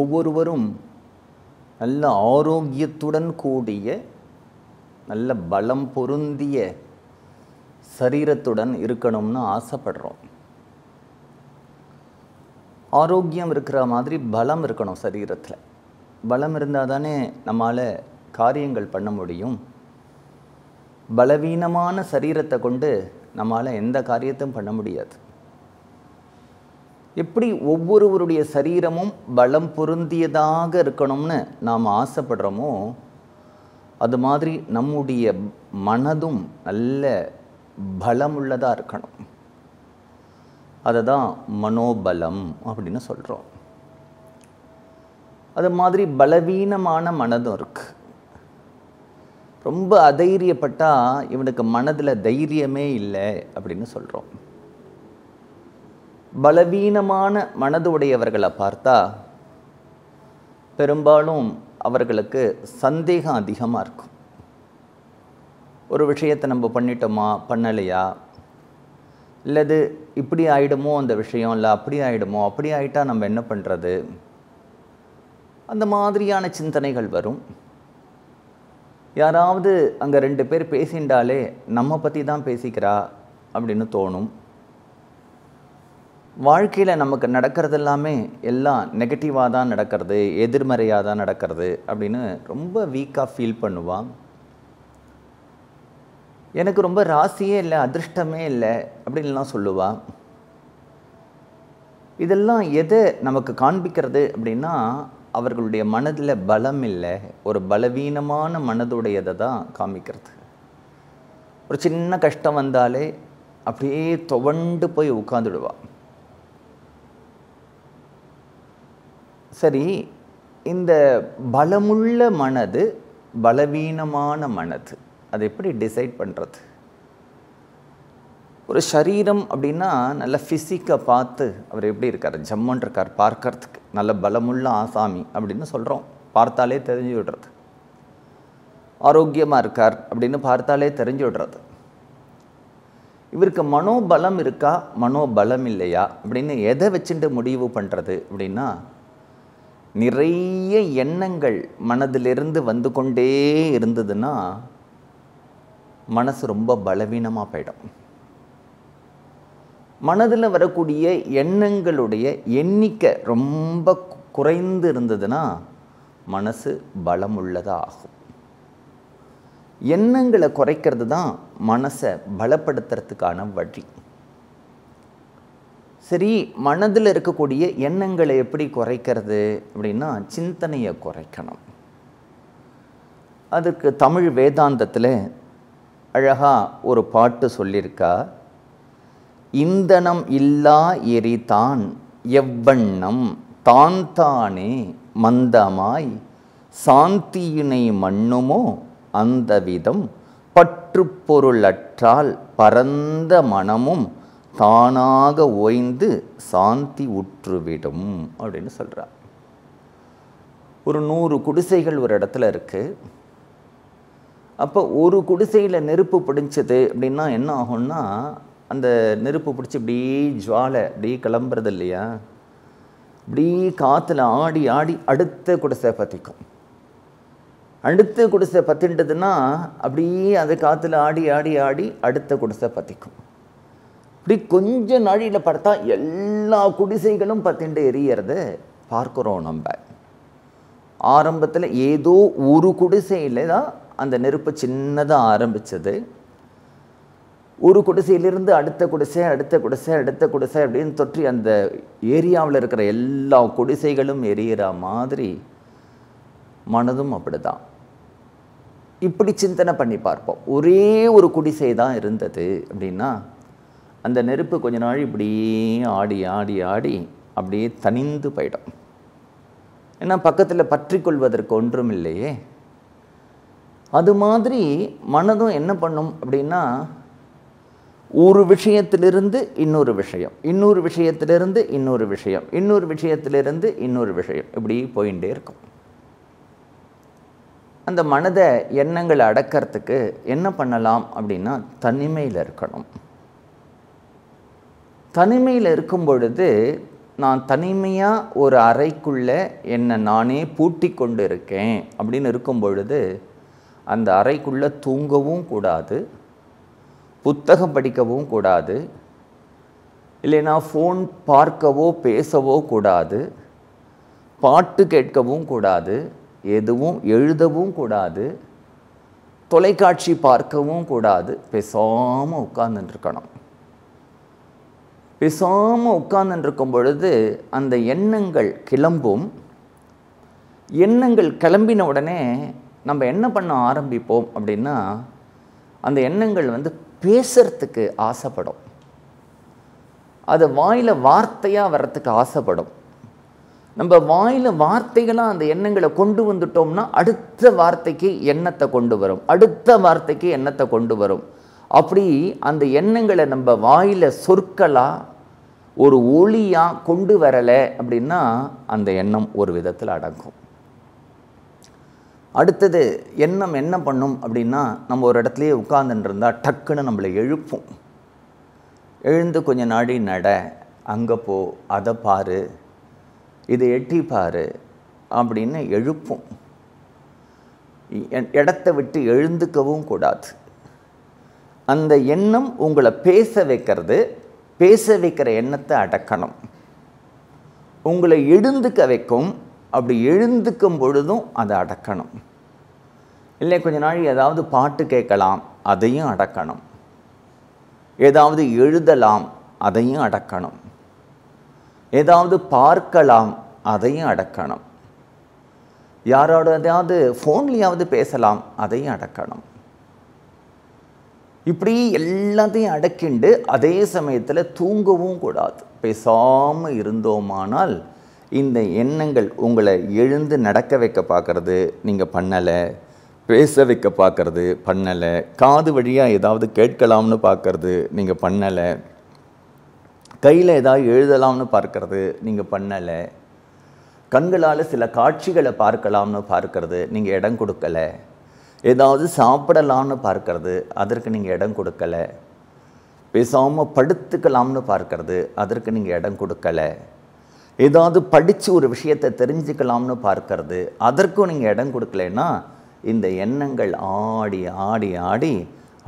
ஒவ்வொருவரும் நல்ல ஆரோக்கியத்துடன் கூடிய நல்ல பலம் பொருந்திய சரீரத்துடன் இருக்கணும்னு ஆசைப்படுறோம் ஆரோக்கியம் இருக்கிற மாதிரி பலம் இருக்கணும் சரீரத்தில் பலம் இருந்தால் தானே நம்மால் காரியங்கள் பண்ண முடியும் பலவீனமான சரீரத்தை கொண்டு நம்மால் எந்த காரியத்தையும் பண்ண முடியாது எப்படி ஒவ்வொருவருடைய சரீரமும் பலம் பொருந்தியதாக இருக்கணும்னு நாம் ஆசைப்படுறோமோ அது மாதிரி நம்முடைய மனதும் நல்ல பலமுள்ளதாக இருக்கணும் அதை தான் மனோபலம் அப்படின்னு சொல்கிறோம் அது மாதிரி பலவீனமான மனதும் இருக்குது ரொம்ப அதைரியப்பட்டால் இவனுக்கு மனதில் தைரியமே இல்லை அப்படின்னு சொல்கிறோம் பலவீனமான மனது உடையவர்களை பார்த்தா பெரும்பாலும் அவர்களுக்கு சந்தேகம் அதிகமாக இருக்கும் ஒரு விஷயத்தை நம்ம பண்ணிட்டோமா பண்ணலையா இல்லது இப்படி ஆகிடுமோ அந்த விஷயம் இல்லை அப்படி ஆகிடுமோ அப்படி ஆகிட்டால் நம்ம என்ன பண்ணுறது அந்த மாதிரியான சிந்தனைகள் வரும் யாராவது அங்கே ரெண்டு பேர் பேசிண்டாலே நம்ம பற்றி தான் பேசிக்கிறா அப்படின்னு தோணும் வாழ்க்கையில் நமக்கு நடக்கிறது எல்லாமே எல்லாம் நெகட்டிவாக தான் நடக்கிறது எதிர்மறையாக தான் நடக்கிறது அப்படின்னு ரொம்ப வீக்காக ஃபீல் பண்ணுவான் எனக்கு ரொம்ப ராசியே இல்லை அதிர்ஷ்டமே இல்லை அப்படின்லாம் சொல்லுவாள் இதெல்லாம் எதை நமக்கு காண்பிக்கிறது அப்படின்னா அவர்களுடைய மனதில் பலம் இல்லை ஒரு பலவீனமான மனதுடையதை தான் காமிக்கிறது ஒரு சின்ன கஷ்டம் வந்தாலே அப்படியே துவண்டு போய் உட்காந்துடுவாள் சரி இந்த பலமுள்ள மனது பலவீனமான மனது அதை எப்படி டிசைட் பண்ணுறது ஒரு சரீரம் அப்படின்னா நல்ல ஃபிசிக்கை பார்த்து அவர் எப்படி இருக்கார் ஜம்மன் இருக்கார் பார்க்கறதுக்கு நல்ல பலமுள்ள ஆசாமி அப்படின்னு சொல்கிறோம் பார்த்தாலே தெரிஞ்சு விடுறது ஆரோக்கியமாக இருக்கார் அப்படின்னு பார்த்தாலே தெரிஞ்சு விடுறது இவருக்கு மனோபலம் இருக்கா மனோபலம் இல்லையா அப்படின்னு எதை வச்சுட்டு முடிவு பண்ணுறது அப்படின்னா நிறைய எண்ணங்கள் மனதிலிருந்து வந்து கொண்டே இருந்ததுன்னா மனசு ரொம்ப பலவீனமாக போயிடும் மனதில் வரக்கூடிய எண்ணங்களுடைய எண்ணிக்கை ரொம்ப குறைந்து இருந்ததுன்னா மனசு பலமுள்ளதாக ஆகும் எண்ணங்களை குறைக்கிறது தான் மனசை பலப்படுத்துறதுக்கான வழி சரி மனதில் இருக்கக்கூடிய எண்ணங்களை எப்படி குறைக்கிறது அப்படின்னா சிந்தனையை குறைக்கணும் அதுக்கு தமிழ் வேதாந்தத்தில் அழகாக ஒரு பாட்டு சொல்லியிருக்கா இந்தனம் இல்லா எரிதான் எவ்வண்ணம் தான் தானே மந்தமாய் சாந்தியினை மண்ணுமோ அந்த விதம் பற்று பொருளற்றால் பரந்த மனமும் தானாக ஓய்ந்து சாந்தி உற்றுவிடும் அப்படின்னு சொல்கிறார் ஒரு நூறு குடிசைகள் ஒரு இடத்துல இருக்குது அப்போ ஒரு குடிசையில் நெருப்பு பிடிச்சது அப்படின்னா என்ன ஆகும்னா அந்த நெருப்பு பிடிச்சி இப்படி ஜுவாலை அப்படியே கிளம்புறது இல்லையா இப்படி காற்றுல ஆடி ஆடி அடுத்த குடிசை பற்றிக்கும் அடுத்த குடிசை பற்றின்றதுன்னா அப்படியே அது காற்றுல ஆடி ஆடி ஆடி அடுத்த குடிசை பற்றிக்கும் இப்படி கொஞ்ச நாழியில் பார்த்தா எல்லா குடிசைகளும் பார்த்துட்டு எரியறத பார்க்குறோம் நம்ம ஆரம்பத்தில் ஏதோ ஒரு குடிசையில் தான் அந்த நெருப்பு சின்னதாக ஆரம்பித்தது ஒரு குடிசையிலிருந்து அடுத்த குடிசை அடுத்த குடிசை அடுத்த குடிசை அப்படின்னு தொற்றி அந்த ஏரியாவில் இருக்கிற எல்லா குடிசைகளும் எரியிற மாதிரி மனதும் அப்படி தான் இப்படி சிந்தனை பண்ணி பார்ப்போம் ஒரே ஒரு குடிசை தான் இருந்தது அப்படின்னா அந்த நெருப்பு கொஞ்ச நாள் இப்படியே ஆடி ஆடி ஆடி அப்படியே தனிந்து போயிடும் ஏன்னா பக்கத்தில் பற்றிக்கொள்வதற்கு ஒன்றும் இல்லையே அது மாதிரி மனதும் என்ன பண்ணும் அப்படின்னா ஒரு விஷயத்திலிருந்து இன்னொரு விஷயம் இன்னொரு விஷயத்திலிருந்து இன்னொரு விஷயம் இன்னொரு விஷயத்திலிருந்து இன்னொரு விஷயம் இப்படி போயிட்டே இருக்கும் அந்த மனதை எண்ணங்களை அடக்கிறதுக்கு என்ன பண்ணலாம் அப்படின்னா தனிமையில் இருக்கணும் தனிமையில் இருக்கும் பொழுது நான் தனிமையாக ஒரு அறைக்குள்ளே என்னை நானே பூட்டி கொண்டு இருக்கேன் அப்படின்னு இருக்கும் பொழுது அந்த அறைக்குள்ளே தூங்கவும் கூடாது புத்தகம் படிக்கவும் கூடாது இல்லைனா ஃபோன் பார்க்கவோ பேசவோ கூடாது பாட்டு கேட்கவும் கூடாது எதுவும் எழுதவும் கூடாது தொலைக்காட்சி பார்க்கவும் கூடாது பேசாமல் உட்கார்ந்துட்டு இருக்கணும் பேசாமல் உட்கார்ந்துருக்கும் பொழுது அந்த எண்ணங்கள் கிளம்பும் எண்ணங்கள் கிளம்பின உடனே நம்ம என்ன பண்ண ஆரம்பிப்போம் அப்படின்னா அந்த எண்ணங்கள் வந்து பேசுறதுக்கு ஆசைப்படும் அது வாயில் வார்த்தையாக வர்றதுக்கு ஆசைப்படும் நம்ம வாயில் வார்த்தைகளாக அந்த எண்ணங்களை கொண்டு வந்துட்டோம்னா அடுத்த வார்த்தைக்கு எண்ணத்தை கொண்டு வரும் அடுத்த வார்த்தைக்கு எண்ணத்தை கொண்டு வரும் அப்படி அந்த எண்ணங்களை நம்ம வாயில் சொற்களாக ஒரு ஒளியாக கொண்டு வரலை அப்படின்னா அந்த எண்ணம் ஒரு விதத்தில் அடங்கும் அடுத்தது எண்ணம் என்ன பண்ணும் அப்படின்னா நம்ம ஒரு இடத்துலையே உட்காந்துட்டுருந்தால் டக்குன்னு நம்மளை எழுப்பும் எழுந்து கொஞ்சம் நாடி நட அங்கே போ அதை பாரு இதை எட்டி பாரு அப்படின்னு எழுப்பும் இடத்த விட்டு எழுந்துக்கவும் கூடாது அந்த எண்ணம் உங்களை பேச வைக்கிறது பேச வைக்கிற எண்ணத்தை அடக்கணும் உங்களை எழுந்துக்க வைக்கும் அப்படி எழுந்துக்கும் பொழுதும் அதை அடக்கணும் இல்லை கொஞ்ச நாள் ஏதாவது பாட்டு கேட்கலாம் அதையும் அடக்கணும் ஏதாவது எழுதலாம் அதையும் அடக்கணும் ஏதாவது பார்க்கலாம் அதையும் அடக்கணும் யாரோட ஏதாவது ஃபோன்லேயாவது பேசலாம் அதையும் அடக்கணும் இப்படி எல்லாத்தையும் அடக்கிண்டு அதே சமயத்தில் தூங்கவும் கூடாது பேசாமல் இருந்தோமானால் இந்த எண்ணங்கள் உங்களை எழுந்து நடக்க வைக்க பார்க்குறது நீங்கள் பண்ணலை பேச வைக்க பார்க்குறது பண்ணலை காது வழியாக ஏதாவது கேட்கலாம்னு பார்க்குறது நீங்கள் பண்ணலை கையில் ஏதாவது எழுதலாம்னு பார்க்கறது நீங்கள் பண்ணலை கண்களால் சில காட்சிகளை பார்க்கலாம்னு பார்க்கறது நீங்கள் இடம் கொடுக்கலை ஏதாவது சாப்பிடலாம்னு பார்க்கறது அதற்கு நீங்கள் இடம் கொடுக்கலை பேசாமல் படுத்துக்கலாம்னு பார்க்கறது அதற்கு நீங்கள் இடம் கொடுக்கலை ஏதாவது படித்து ஒரு விஷயத்தை தெரிஞ்சுக்கலாம்னு பார்க்கறது அதற்கும் நீங்கள் இடம் கொடுக்கலைன்னா இந்த எண்ணங்கள் ஆடி ஆடி ஆடி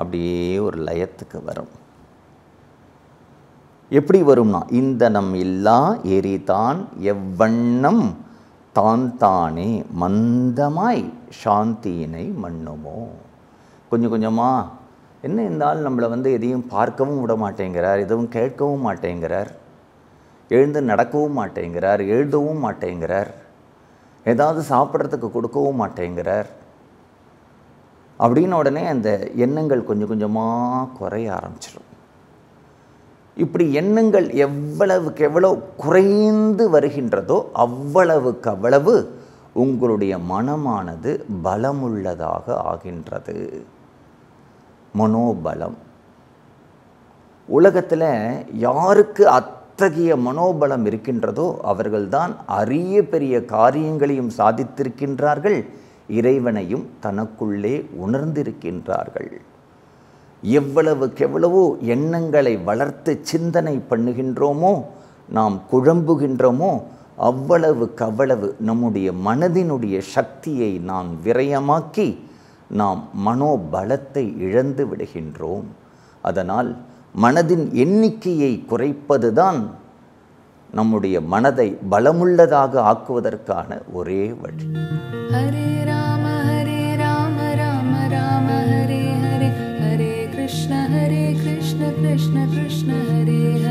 அப்படியே ஒரு லயத்துக்கு வரும் எப்படி வரும்னா இந்த நம் இல்லா எரிதான் எவ்வண்ணம் தான் தானே மந்தமாய் சாந்தியினை மண்ணுமோ கொஞ்சம் கொஞ்சமாக என்ன இருந்தாலும் நம்மளை வந்து எதையும் பார்க்கவும் விட மாட்டேங்கிறார் எதுவும் கேட்கவும் மாட்டேங்கிறார் எழுந்து நடக்கவும் மாட்டேங்கிறார் எழுதவும் மாட்டேங்கிறார் ஏதாவது சாப்பிட்றதுக்கு கொடுக்கவும் மாட்டேங்கிறார் அப்படின்னு உடனே அந்த எண்ணங்கள் கொஞ்சம் கொஞ்சமாக குறைய ஆரம்பிச்சிடும் இப்படி எண்ணங்கள் எவ்வளவுக்கு எவ்வளோ குறைந்து வருகின்றதோ அவ்வளவுக்கு அவ்வளவு உங்களுடைய மனமானது பலமுள்ளதாக ஆகின்றது மனோபலம் உலகத்தில் யாருக்கு அத்தகைய மனோபலம் இருக்கின்றதோ அவர்கள்தான் அரிய பெரிய காரியங்களையும் சாதித்திருக்கின்றார்கள் இறைவனையும் தனக்குள்ளே உணர்ந்திருக்கின்றார்கள் எவ்வளவுக்கு எவ்வளவோ எண்ணங்களை வளர்த்து சிந்தனை பண்ணுகின்றோமோ நாம் குழம்புகின்றோமோ அவ்வளவுக்கு அவ்வளவு நம்முடைய மனதினுடைய சக்தியை நாம் விரயமாக்கி நாம் மனோபலத்தை இழந்து விடுகின்றோம் அதனால் மனதின் எண்ணிக்கையை குறைப்பது நம்முடைய மனதை பலமுள்ளதாக ஆக்குவதற்கான ஒரே வழி कृष्ण कृष्ण हरे